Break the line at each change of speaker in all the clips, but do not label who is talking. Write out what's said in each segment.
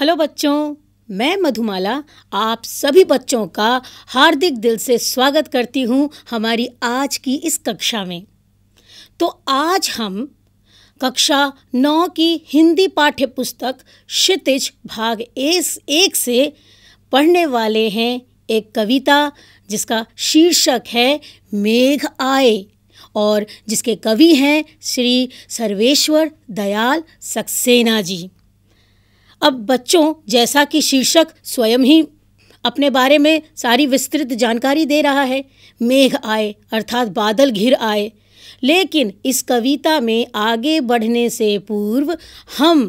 hello बच्चों मैं मधुमाला आप सभी बच्चों का हार्दिक दिल से स्वागत करती हूँ हमारी आज की इस कक्षा में तो आज हम कक्षा नौ की हिंदी पाठ्य पुस्तक क्षितिज भाग एस एक से पढ़ने वाले हैं एक कविता जिसका शीर्षक है मेघ आए और जिसके कवि हैं श्री सर्वेश्वर दयाल सक्सेना जी अब बच्चों जैसा कि शीर्षक स्वयं ही अपने बारे में सारी विस्तृत जानकारी दे रहा है मेघ आए अर्थात बादल घिर आए लेकिन इस कविता में आगे बढ़ने से पूर्व हम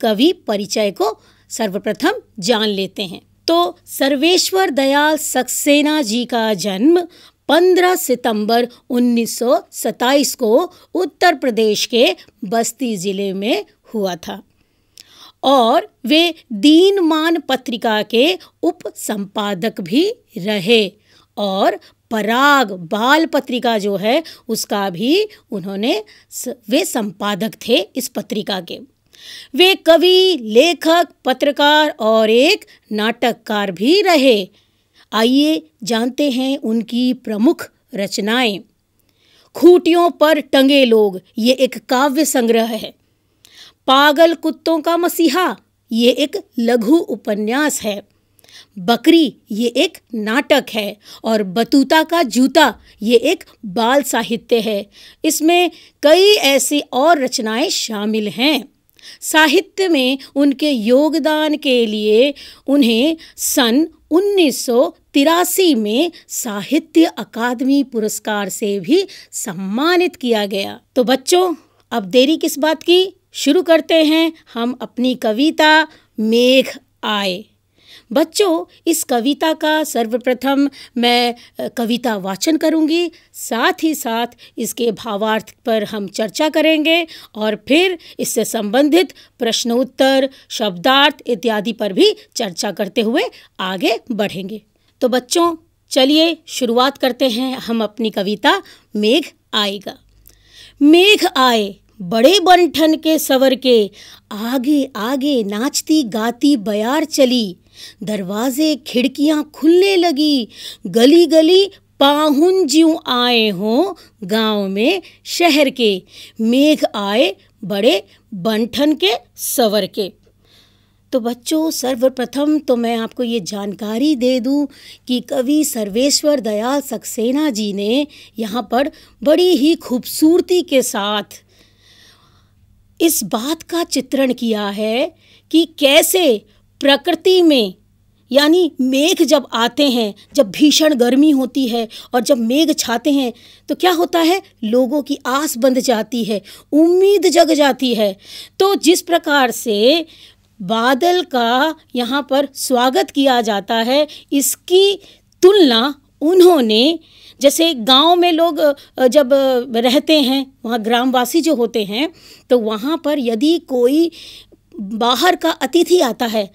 कवि परिचय को सर्वप्रथम जान लेते हैं तो सर्वेश्वर दयाल सक्सेना जी का जन्म 15 सितंबर 1927 को उत्तर प्रदेश के बस्ती ज़िले में हुआ था और वे दीनमान पत्रिका के उप संपादक भी रहे और पराग बाल पत्रिका जो है उसका भी उन्होंने वे संपादक थे इस पत्रिका के वे कवि लेखक पत्रकार और एक नाटककार भी रहे आइए जानते हैं उनकी प्रमुख रचनाएं खूटियों पर टंगे लोग ये एक काव्य संग्रह है पागल कुत्तों का मसीहा ये एक लघु उपन्यास है बकरी ये एक नाटक है और बतूता का जूता ये एक बाल साहित्य है इसमें कई ऐसी और रचनाएं शामिल हैं साहित्य में उनके योगदान के लिए उन्हें सन उन्नीस में साहित्य अकादमी पुरस्कार से भी सम्मानित किया गया तो बच्चों अब देरी किस बात की शुरू करते हैं हम अपनी कविता मेघ आए बच्चों इस कविता का सर्वप्रथम मैं कविता वाचन करूंगी साथ ही साथ इसके भावार्थ पर हम चर्चा करेंगे और फिर इससे संबंधित प्रश्नोत्तर शब्दार्थ इत्यादि पर भी चर्चा करते हुए आगे बढ़ेंगे तो बच्चों चलिए शुरुआत करते हैं हम अपनी कविता मेघ आएगा मेघ आए बड़े बंठन के सवर के आगे आगे नाचती गाती बयार चली दरवाजे खिड़कियां खुलने लगी गली गली पाहुन ज्यों आए हों गांव में शहर के मेघ आए बड़े बंठन के सवर के तो बच्चों सर्वप्रथम तो मैं आपको ये जानकारी दे दूं कि कवि सर्वेश्वर दयाल सक्सेना जी ने यहाँ पर बड़ी ही खूबसूरती के साथ इस बात का चित्रण किया है कि कैसे प्रकृति में यानी मेघ जब आते हैं जब भीषण गर्मी होती है और जब मेघ छाते हैं तो क्या होता है लोगों की आस बंध जाती है उम्मीद जग जाती है तो जिस प्रकार से बादल का यहाँ पर स्वागत किया जाता है इसकी तुलना उन्होंने जैसे गांव में लोग जब रहते हैं वहाँ ग्रामवासी जो होते हैं तो वहाँ पर यदि कोई बाहर का अतिथि आता है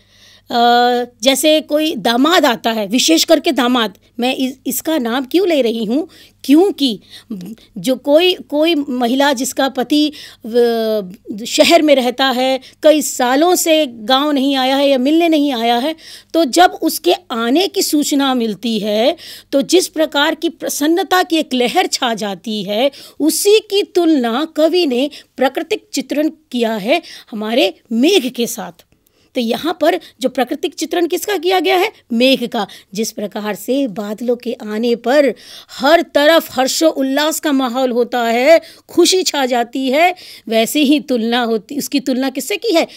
जैसे कोई दामाद आता है विशेष करके दामाद मैं इस, इसका नाम क्यों ले रही हूँ क्योंकि जो कोई कोई महिला जिसका पति शहर में रहता है कई सालों से गांव नहीं आया है या मिलने नहीं आया है तो जब उसके आने की सूचना मिलती है तो जिस प्रकार की प्रसन्नता की एक लहर छा जाती है उसी की तुलना कवि ने प्राकृतिक चित्रण किया है हमारे मेघ के साथ तो यहाँ पर जो प्राकृतिक चित्रण किसका किया गया है मेघ का जिस प्रकार से बादलों के आने पर हर तरफ हर्षो उल्लास का माहौल होता है खुशी छा जाती है वैसे ही तुलना होती उसकी तुलना किससे की है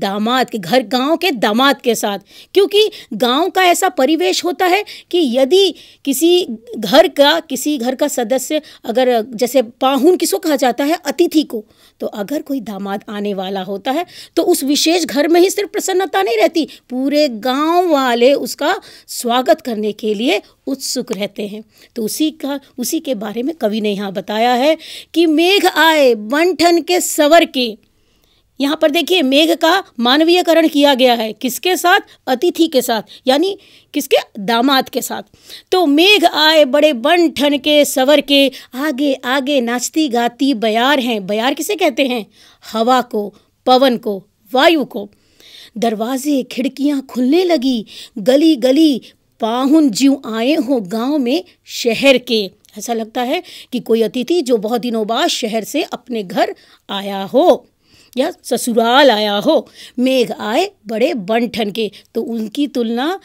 दामाद के घर गांव के दामाद के साथ क्योंकि गांव का ऐसा परिवेश होता है कि यदि किसी घर का किसी घर का सदस्य अगर जैसे पाहुन किसको कहा जाता है अतिथि को तो अगर कोई दामाद आने वाला होता है तो उस विशेष घर में ही सिर्फ प्रसन्नता नहीं रहती पूरे गांव वाले उसका स्वागत करने के लिए उत्सुक रहते हैं तो उसी का उसी के बारे में कवि ने यहाँ बताया है कि मेघ आए बंठन के सवर के यहाँ पर देखिए मेघ का मानवीयकरण किया गया है किसके साथ अतिथि के साथ यानी किसके दामाद के साथ तो मेघ आए बड़े बन ठन के सवर के आगे आगे नाचती गाती बयार हैं बयार किसे कहते हैं हवा को पवन को वायु को दरवाजे खिड़कियाँ खुलने लगी गली गली पाहुन जीव आए हों गांव में शहर के ऐसा लगता है कि कोई अतिथि जो बहुत दिनों बाद शहर से अपने घर आया हो या ससुराल आया हो मेघ आए बड़े बंठन के तो उनकी तुलना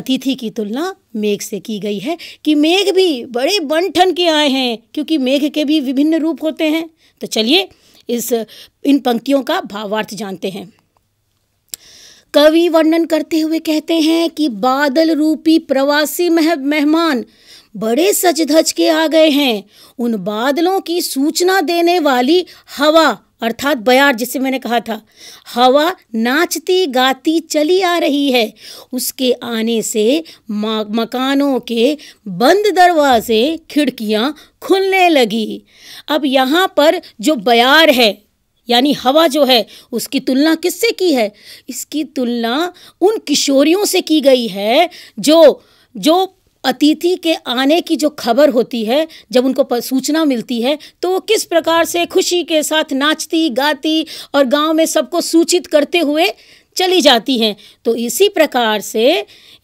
अतिथि की तुलना मेघ से की गई है कि मेघ भी बड़े बंठन के आए हैं क्योंकि मेघ के भी विभिन्न रूप होते हैं तो चलिए इस इन पंक्तियों का भावार्थ जानते हैं कवि वर्णन करते हुए कहते हैं कि बादल रूपी प्रवासी मह मेहमान बड़े सच धज के आ गए हैं उन बादलों की सूचना देने वाली हवा अर्थात बयार जिसे मैंने कहा था हवा नाचती गाती चली आ रही है उसके आने से मकानों के बंद दरवाजे खिड़कियां खुलने लगी अब यहाँ पर जो बयार है यानी हवा जो है उसकी तुलना किससे की है इसकी तुलना उन किशोरियों से की गई है जो जो अतिथि के आने की जो खबर होती है जब उनको सूचना मिलती है तो वो किस प्रकार से खुशी के साथ नाचती गाती और गांव में सबको सूचित करते हुए चली जाती हैं तो इसी प्रकार से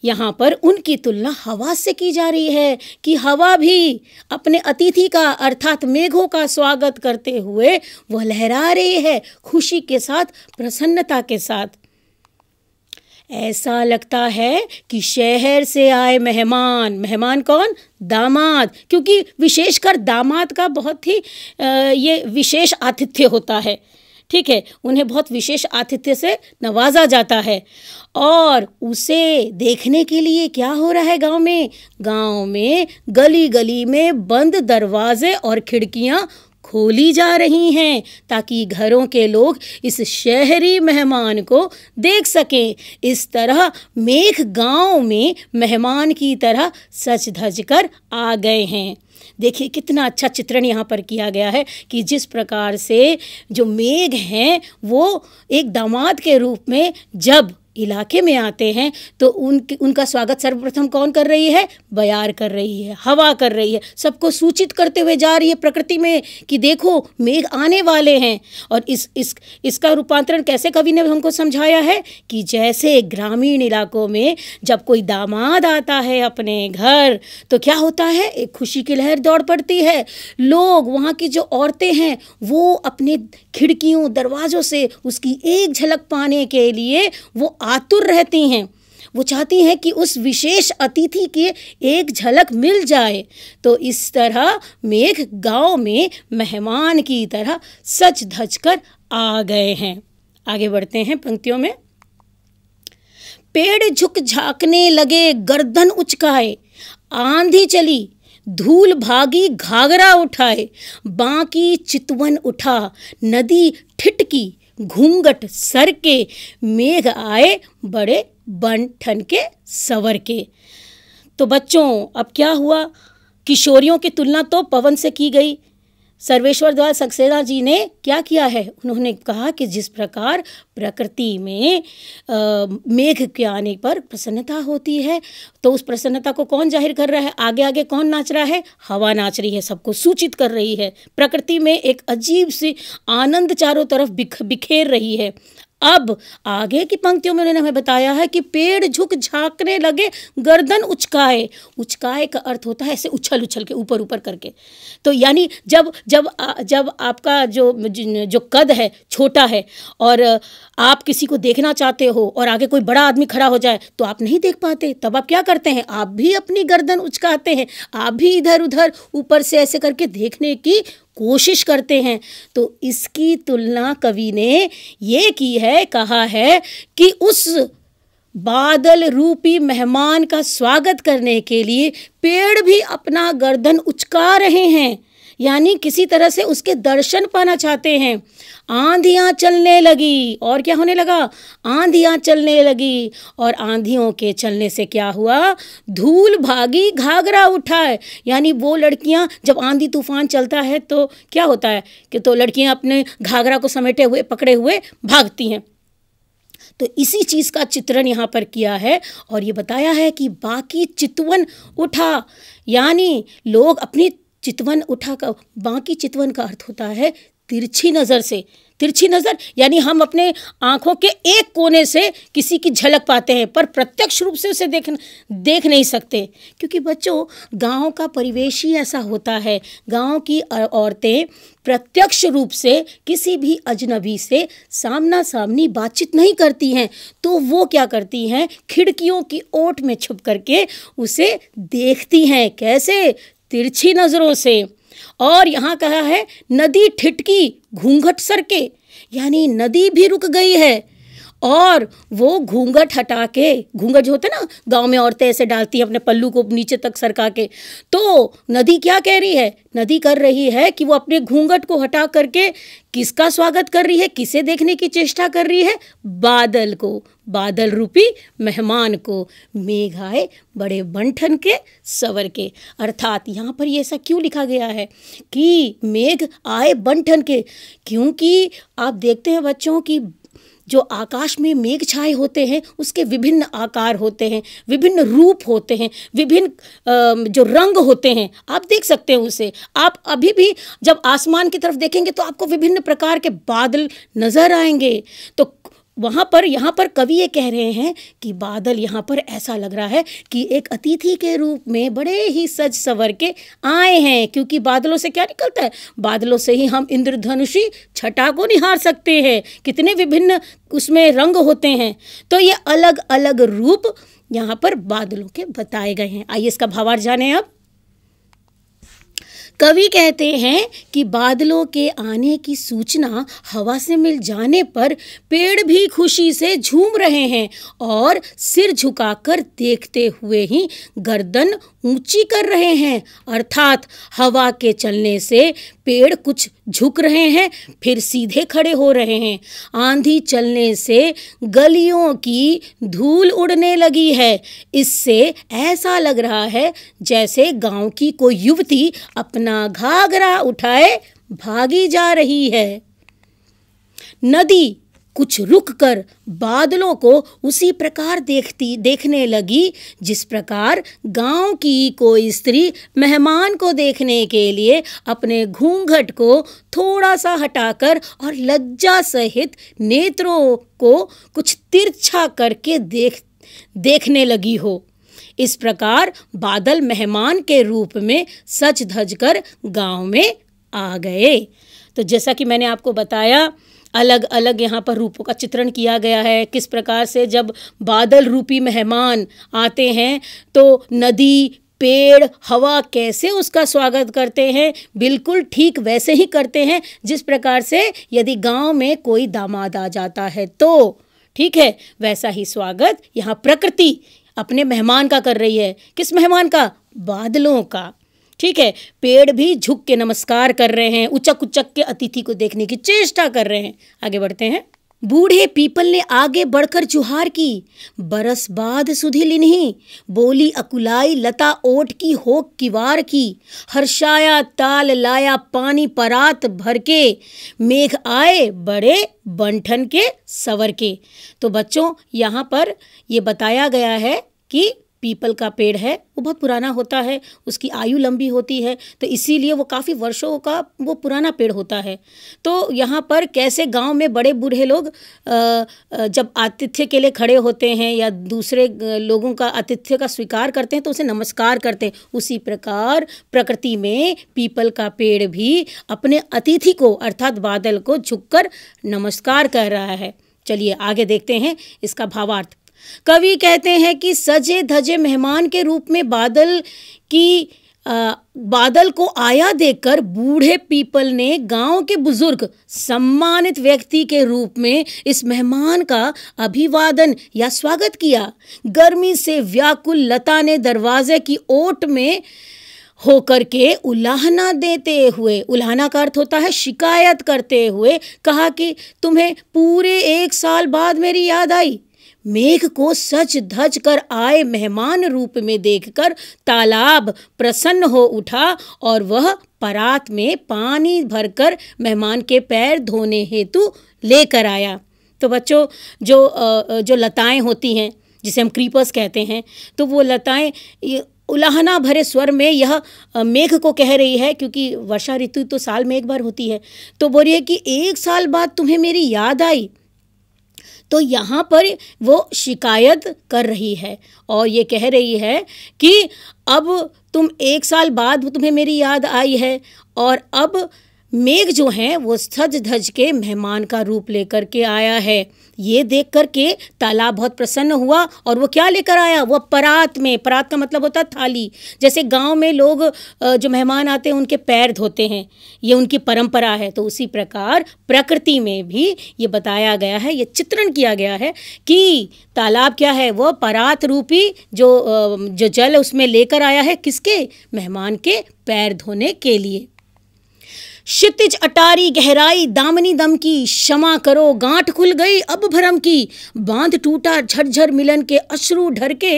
यहाँ पर उनकी तुलना हवा से की जा रही है कि हवा भी अपने अतिथि का अर्थात मेघों का स्वागत करते हुए वह लहरा रही है खुशी के साथ प्रसन्नता के साथ ऐसा लगता है कि शहर से आए मेहमान मेहमान कौन दामाद क्योंकि विशेषकर दामाद का बहुत ही ये विशेष आतिथ्य होता है ठीक है उन्हें बहुत विशेष आतिथ्य से नवाजा जाता है और उसे देखने के लिए क्या हो रहा है गांव में गांव में गली गली में बंद दरवाजे और खिड़कियां खोली जा रही हैं ताकि घरों के लोग इस शहरी मेहमान को देख सकें इस तरह मेघ गांव में मेहमान की तरह सच धज कर आ गए हैं देखिए कितना अच्छा चित्रण यहाँ पर किया गया है कि जिस प्रकार से जो मेघ हैं वो एक दामाद के रूप में जब इलाके में आते हैं तो उन उनका स्वागत सर्वप्रथम कौन कर रही है बयार कर रही है हवा कर रही है सबको सूचित करते हुए जा रही है प्रकृति में कि देखो मेघ आने वाले हैं और इस इस इसका रूपांतरण कैसे कवि ने हमको समझाया है कि जैसे ग्रामीण इलाकों में जब कोई दामाद आता है अपने घर तो क्या होता है एक खुशी की लहर दौड़ पड़ती है लोग वहाँ की जो औरतें हैं वो अपने खिड़कियों दरवाज़ों से उसकी एक झलक पाने के लिए वो आतुर रहती हैं वो चाहती हैं कि उस विशेष अतिथि के एक झलक मिल जाए तो इस तरह मेघ गांव में मेहमान की तरह सच धज कर आ गए हैं आगे बढ़ते हैं पंक्तियों में पेड़ झुक झाकने लगे गर्दन उचकाए आंधी चली धूल भागी घाघरा उठाए बाकी चितवन उठा नदी ठिटकी घूंघट सर के मेघ आए बड़े बन ठन के सवर के तो बच्चों अब क्या हुआ किशोरियों की तुलना तो पवन से की गई सर्वेश्वर द्वार सक्सेना जी ने क्या किया है उन्होंने कहा कि जिस प्रकार प्रकृति में मेघ के आने पर प्रसन्नता होती है तो उस प्रसन्नता को कौन जाहिर कर रहा है आगे आगे कौन नाच रहा है हवा नाच रही है सबको सूचित कर रही है प्रकृति में एक अजीब सी आनंद चारों तरफ बिख बिखेर रही है अब आगे की पंक्तियों में उन्होंने हमें बताया है कि पेड़ झुक झांकने लगे गर्दन उचकाए उचकाए का अर्थ होता है ऐसे उछल उछल के ऊपर ऊपर करके तो यानी जब जब जब आपका जो जो कद है छोटा है और आप किसी को देखना चाहते हो और आगे कोई बड़ा आदमी खड़ा हो जाए तो आप नहीं देख पाते तब आप क्या करते हैं आप भी अपनी गर्दन उचकाते हैं आप भी इधर उधर ऊपर से ऐसे करके देखने की कोशिश करते हैं तो इसकी तुलना कवि ने ये की है कहा है कि उस बादल रूपी मेहमान का स्वागत करने के लिए पेड़ भी अपना गर्दन उचका रहे हैं यानी किसी तरह से उसके दर्शन पाना चाहते हैं आंधियाँ चलने लगी और क्या होने लगा आंधियाँ चलने लगी और आंधियों के चलने से क्या हुआ धूल भागी घाघरा उठाए यानी वो लड़कियाँ जब आंधी तूफान चलता है तो क्या होता है कि तो लड़कियाँ अपने घाघरा को समेटे हुए पकड़े हुए भागती हैं तो इसी चीज़ का चित्रण यहाँ पर किया है और ये बताया है कि बाकी चितवन उठा यानी लोग अपनी चितवन उठा का बाकी चितवन का अर्थ होता है तिरछी नज़र से तिरछी नज़र यानी हम अपने आँखों के एक कोने से किसी की झलक पाते हैं पर प्रत्यक्ष रूप से उसे देख देख नहीं सकते क्योंकि बच्चों गाँव का परिवेश ही ऐसा होता है गाँव की औरतें प्रत्यक्ष रूप से किसी भी अजनबी से सामना सामनी बातचीत नहीं करती हैं तो वो क्या करती हैं खिड़कियों की ओट में छुप करके उसे देखती हैं कैसे तिरछी नज़रों से और यहाँ कहा है नदी ठिटकी घूंघट सर के यानी नदी भी रुक गई है और वो घूंघट हटा के घूंघट जो होते ना गांव में औरतें ऐसे डालती हैं अपने पल्लू को नीचे तक सरका के तो नदी क्या कह रही है नदी कर रही है कि वो अपने घूंघट को हटा करके किसका स्वागत कर रही है किसे देखने की चेष्टा कर रही है बादल को बादल रूपी मेहमान को मेघ आए बड़े बंठन के सवर के अर्थात यहाँ पर ये ऐसा क्यों लिखा गया है कि मेघ आए बंठन के क्योंकि आप देखते हैं बच्चों की जो आकाश में मेघ छाए होते हैं उसके विभिन्न आकार होते हैं विभिन्न रूप होते हैं विभिन्न जो रंग होते हैं आप देख सकते हैं उसे आप अभी भी जब आसमान की तरफ देखेंगे तो आपको विभिन्न प्रकार के बादल नज़र आएंगे तो वहाँ पर यहाँ पर कवि ये कह रहे हैं कि बादल यहाँ पर ऐसा लग रहा है कि एक अतिथि के रूप में बड़े ही सज सवर के आए हैं क्योंकि बादलों से क्या निकलता है बादलों से ही हम इंद्रधनुषी छटा को निहार सकते हैं कितने विभिन्न उसमें रंग होते हैं तो ये अलग अलग रूप यहाँ पर बादलों के बताए गए हैं आइए इसका भावार जाने अब कवि कहते हैं कि बादलों के आने की सूचना हवा से मिल जाने पर पेड़ भी खुशी से झूम रहे हैं और सिर झुकाकर देखते हुए ही गर्दन ऊंची कर रहे हैं अर्थात हवा के चलने से पेड़ कुछ झुक रहे हैं फिर सीधे खड़े हो रहे हैं आंधी चलने से गलियों की धूल उड़ने लगी है इससे ऐसा लग रहा है जैसे गांव की कोई युवती अपना घाघरा उठाए भागी जा रही है नदी कुछ रुक कर बादलों को उसी प्रकार देखती देखने लगी जिस प्रकार गांव की कोई स्त्री मेहमान को देखने के लिए अपने घूंघट को थोड़ा सा हटाकर और लज्जा सहित नेत्रों को कुछ तिरछा करके देख देखने लगी हो इस प्रकार बादल मेहमान के रूप में सच धज कर गाँव में आ गए तो जैसा कि मैंने आपको बताया अलग अलग यहाँ पर रूपों का चित्रण किया गया है किस प्रकार से जब बादल रूपी मेहमान आते हैं तो नदी पेड़ हवा कैसे उसका स्वागत करते हैं बिल्कुल ठीक वैसे ही करते हैं जिस प्रकार से यदि गांव में कोई दामाद आ जाता है तो ठीक है वैसा ही स्वागत यहाँ प्रकृति अपने मेहमान का कर रही है किस मेहमान का बादलों का ठीक है पेड़ भी झुक के नमस्कार कर रहे हैं उचक उचक के अतिथि को देखने की चेष्टा कर रहे हैं आगे बढ़ते हैं बूढ़े पीपल ने आगे बढ़कर जुहार की बरस बाद सुधी लिन्ही बोली अकुलाई लता ओट की होक किवार की हर्षाया ताल लाया पानी परात भर के मेघ आए बड़े बंठन के सवर के तो बच्चों यहाँ पर ये बताया गया है कि पीपल का पेड़ है वो बहुत पुराना होता है उसकी आयु लंबी होती है तो इसीलिए वो काफ़ी वर्षों का वो पुराना पेड़ होता है तो यहाँ पर कैसे गांव में बड़े बूढ़े लोग जब आतिथ्य के लिए खड़े होते हैं या दूसरे लोगों का आतिथ्य का स्वीकार करते हैं तो उसे नमस्कार करते हैं उसी प्रकार प्रकृति में पीपल का पेड़ भी अपने अतिथि को अर्थात बादल को झुककर नमस्कार कर रहा है चलिए आगे देखते हैं इसका भावार्थ कवि कहते हैं कि सजे धजे मेहमान के रूप में बादल की आ, बादल को आया देखकर बूढ़े पीपल ने गांव के बुजुर्ग सम्मानित व्यक्ति के रूप में इस मेहमान का अभिवादन या स्वागत किया गर्मी से व्याकुल लता ने दरवाजे की ओट में होकर के उलाहना देते हुए उलाहना का अर्थ होता है शिकायत करते हुए कहा कि तुम्हें पूरे एक साल बाद मेरी याद आई मेघ को सच धज कर आए मेहमान रूप में देखकर तालाब प्रसन्न हो उठा और वह परात में पानी भरकर मेहमान के पैर धोने हेतु लेकर आया तो बच्चों जो जो लताएं होती हैं जिसे हम क्रीपर्स कहते हैं तो वो लताएं उलाहना भरे स्वर में यह मेघ को कह रही है क्योंकि वर्षा ऋतु तो साल में एक बार होती है तो बोल रही है कि एक साल बाद तुम्हें मेरी याद आई तो यहाँ पर वो शिकायत कर रही है और ये कह रही है कि अब तुम एक साल बाद तुम्हें मेरी याद आई है और अब मेघ जो हैं वो सज धज के मेहमान का रूप लेकर के आया है ये देख करके तालाब बहुत प्रसन्न हुआ और वो क्या लेकर आया वह परात में परात का मतलब होता है थाली जैसे गांव में लोग जो मेहमान आते हैं उनके पैर धोते हैं ये उनकी परंपरा है तो उसी प्रकार प्रकृति में भी ये बताया गया है ये चित्रण किया गया है कि तालाब क्या है वह परात रूपी जो जो जल उसमें लेकर आया है किसके मेहमान के पैर धोने के लिए क्षितिज अटारी गहराई दामनी दम की क्षमा करो गांठ खुल गई अब भरम की बांध टूटा झरझर मिलन के अश्रु ढर के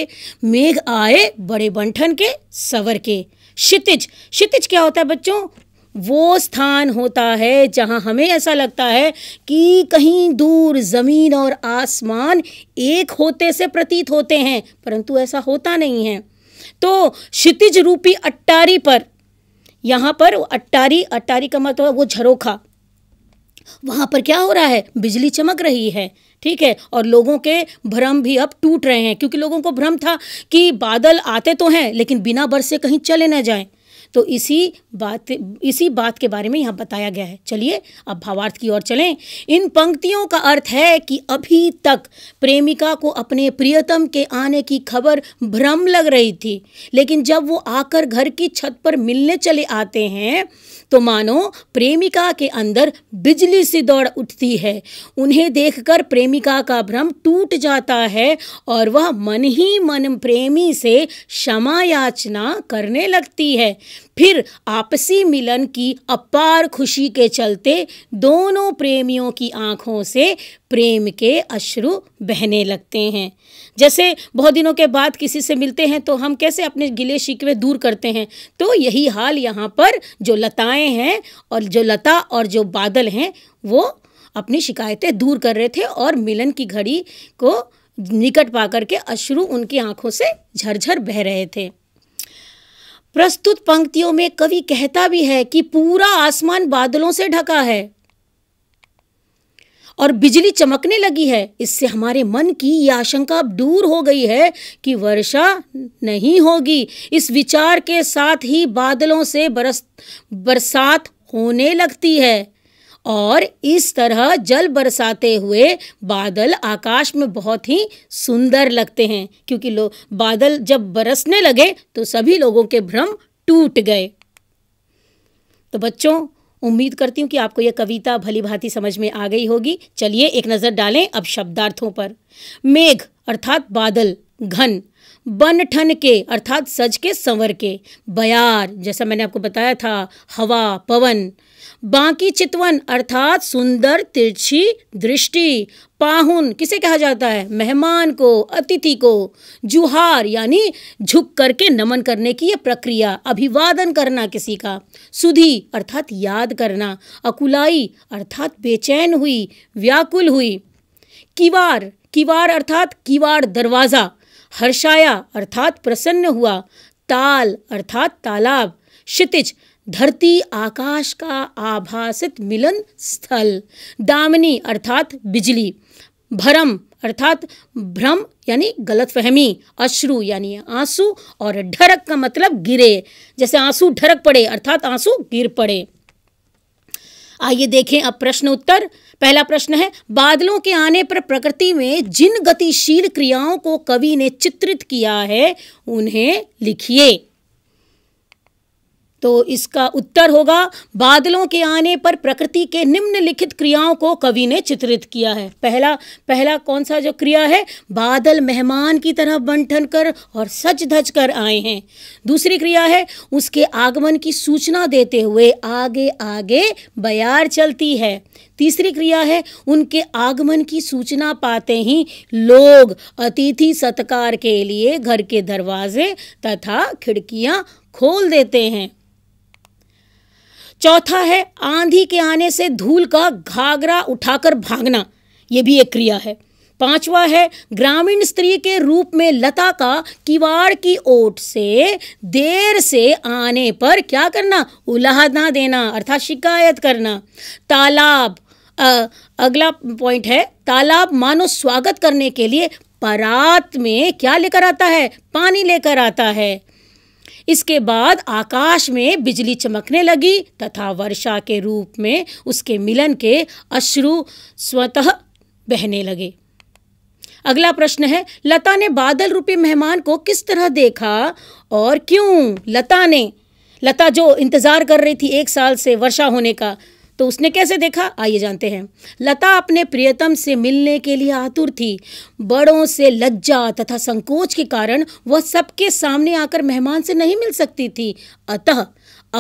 मेघ आए बड़े बंठन के सवर के क्षितिज क्षितिज क्या होता है बच्चों वो स्थान होता है जहाँ हमें ऐसा लगता है कि कहीं दूर ज़मीन और आसमान एक होते से प्रतीत होते हैं परंतु ऐसा होता नहीं है तो क्षितिज रूपी अट्टारी पर यहाँ पर अट्टारी अट्टारी का मतलब वो झरोखा वहाँ पर क्या हो रहा है बिजली चमक रही है ठीक है और लोगों के भ्रम भी अब टूट रहे हैं क्योंकि लोगों को भ्रम था कि बादल आते तो हैं लेकिन बिना बरसे कहीं चले ना जाएं तो इसी बात इसी बात के बारे में यहाँ बताया गया है चलिए अब भावार्थ की ओर चलें इन पंक्तियों का अर्थ है कि अभी तक प्रेमिका को अपने प्रियतम के आने की खबर भ्रम लग रही थी लेकिन जब वो आकर घर की छत पर मिलने चले आते हैं तो मानो प्रेमिका के अंदर बिजली सी दौड़ उठती है उन्हें देखकर प्रेमिका का भ्रम टूट जाता है और वह मन ही मन प्रेमी से क्षमा याचना करने लगती है फिर आपसी मिलन की अपार खुशी के चलते दोनों प्रेमियों की आंखों से प्रेम के अश्रु बहने लगते हैं जैसे बहुत दिनों के बाद किसी से मिलते हैं तो हम कैसे अपने गिले शिकवे दूर करते हैं तो यही हाल यहाँ पर जो लताएं हैं और जो लता और जो बादल हैं वो अपनी शिकायतें दूर कर रहे थे और मिलन की घड़ी को निकट पा करके अश्रु उनकी आंखों से झरझर बह रहे थे प्रस्तुत पंक्तियों में कवि कहता भी है कि पूरा आसमान बादलों से ढका है और बिजली चमकने लगी है इससे हमारे मन की यह आशंका दूर हो गई है कि वर्षा नहीं होगी इस विचार के साथ ही बादलों से बरस बरसात होने लगती है और इस तरह जल बरसाते हुए बादल आकाश में बहुत ही सुंदर लगते हैं क्योंकि लोग बादल जब बरसने लगे तो सभी लोगों के भ्रम टूट गए तो बच्चों उम्मीद करती हूँ कि आपको यह कविता भली भांति समझ में आ गई होगी चलिए एक नज़र डालें अब शब्दार्थों पर मेघ अर्थात बादल घन बन ठन के अर्थात सज के संवर के बयार जैसा मैंने आपको बताया था हवा पवन बाकी चितवन अर्थात सुंदर तिरछी दृष्टि पाहुन किसे कहा जाता है मेहमान को अतिथि को जुहार यानी झुक करके नमन करने की यह प्रक्रिया अभिवादन करना किसी का सुधी अर्थात याद करना अकुलाई अर्थात बेचैन हुई व्याकुल हुई किवार किवार अर्थात किवाड़ दरवाज़ा हर्षाया अर्थात प्रसन्न हुआ ताल अर्थात तालाब क्षितिज धरती आकाश का आभासित मिलन स्थल दामनी अर्थात बिजली भरम अर्थात भ्रम यानी गलतफहमी अश्रु यानी आंसू और ढरक का मतलब गिरे जैसे आंसू ढरक पड़े अर्थात आंसू गिर पड़े आइए देखें अब प्रश्न उत्तर पहला प्रश्न है बादलों के आने पर प्रकृति में जिन गतिशील क्रियाओं को कवि ने चित्रित किया है उन्हें लिखिए तो इसका उत्तर होगा बादलों के आने पर प्रकृति के निम्नलिखित क्रियाओं को कवि ने चित्रित किया है पहला पहला कौन सा जो क्रिया है बादल मेहमान की तरह बंठन कर और सच धज कर आए हैं दूसरी क्रिया है उसके आगमन की सूचना देते हुए आगे आगे बयार चलती है तीसरी क्रिया है उनके आगमन की सूचना पाते ही लोग अतिथि सत्कार के लिए घर के दरवाजे तथा खिड़कियां खोल देते हैं चौथा है आंधी के आने से धूल का घाघरा उठाकर भागना ये भी एक क्रिया है पांचवा है ग्रामीण स्त्री के रूप में लता का किवाड़ की ओट से देर से आने पर क्या करना उलाहना देना अर्थात शिकायत करना तालाब आ, अगला पॉइंट है तालाब मानो स्वागत करने के लिए परात में क्या लेकर आता है पानी लेकर आता है इसके बाद आकाश में बिजली चमकने लगी तथा वर्षा के रूप में उसके मिलन के अश्रु स्वतः बहने लगे अगला प्रश्न है लता ने बादल रूपी मेहमान को किस तरह देखा और क्यों लता ने लता जो इंतज़ार कर रही थी एक साल से वर्षा होने का तो उसने कैसे देखा आइए जानते हैं लता अपने प्रियतम से मिलने के लिए आतुर थी बड़ों से लज्जा तथा संकोच के कारण वह सबके सामने आकर मेहमान से नहीं मिल सकती थी अतः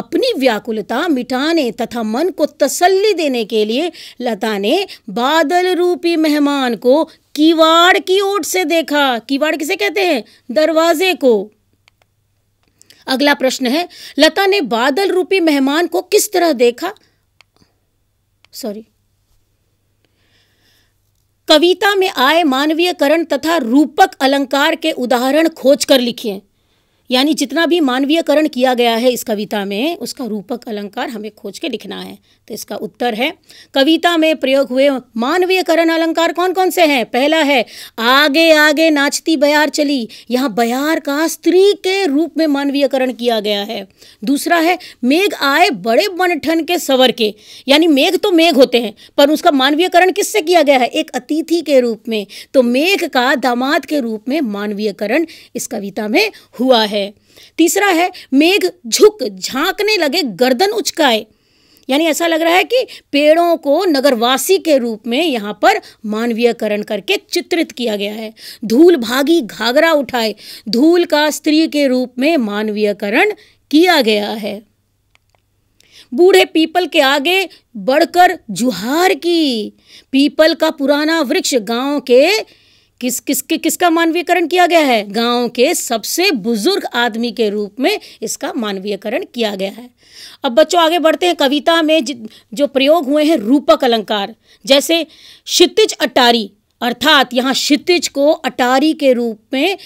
अपनी व्याकुलता मिटाने तथा मन को तसल्ली देने के लिए लता ने बादल रूपी मेहमान को किवाड़ की ओट से देखा किवाड़ किसे कहते हैं दरवाजे को अगला प्रश्न है लता ने बादल रूपी मेहमान को किस तरह देखा सॉरी कविता में आए मानवीयकरण तथा रूपक अलंकार के उदाहरण खोज कर लिखिए यानी जितना भी मानवीयकरण किया गया है इस कविता में उसका रूपक अलंकार हमें खोज के लिखना है तो इसका उत्तर है कविता में प्रयोग हुए मानवीयकरण अलंकार कौन कौन से हैं पहला है आगे आगे नाचती बयार चली यहाँ बयार का स्त्री के रूप में मानवीयकरण किया गया है दूसरा है मेघ आए बड़े बनठन के सवर के यानी मेघ तो मेघ होते हैं पर उसका मानवीयकरण किससे किया गया है एक अतिथि के रूप में तो मेघ का दामाद के रूप में मानवीयकरण इस कविता में हुआ है है तीसरा है मेघ झुक झांकने लगे गर्दन उचकाए यानी ऐसा लग रहा है कि पेड़ों को नगरवासी के रूप में यहाँ पर मानवीयकरण करके चित्रित किया गया है धूल भागी घाघरा उठाए धूल का स्त्री के रूप में मानवीयकरण किया गया है बूढ़े पीपल के आगे बढ़कर जुहार की पीपल का पुराना वृक्ष गांव के किस किस के किसका मानवीयकरण किया गया है गांव के सबसे बुजुर्ग आदमी के रूप में इसका मानवीयकरण किया गया है अब बच्चों आगे बढ़ते हैं कविता में जो प्रयोग हुए हैं रूपक अलंकार जैसे क्षितिज अटारी अर्थात यहाँ क्षितिज को अटारी के रूप में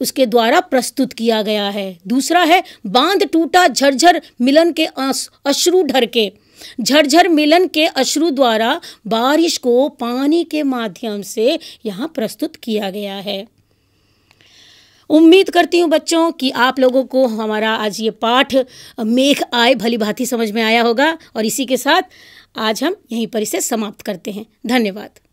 उसके द्वारा प्रस्तुत किया गया है दूसरा है बांध टूटा झरझर मिलन के अश्रु ढर के झरझर मिलन के अश्रु द्वारा बारिश को पानी के माध्यम से यहाँ प्रस्तुत किया गया है उम्मीद करती हूँ बच्चों कि आप लोगों को हमारा आज ये पाठ मेघ आए भली भांति समझ में आया होगा और इसी के साथ आज हम यहीं पर इसे समाप्त करते हैं धन्यवाद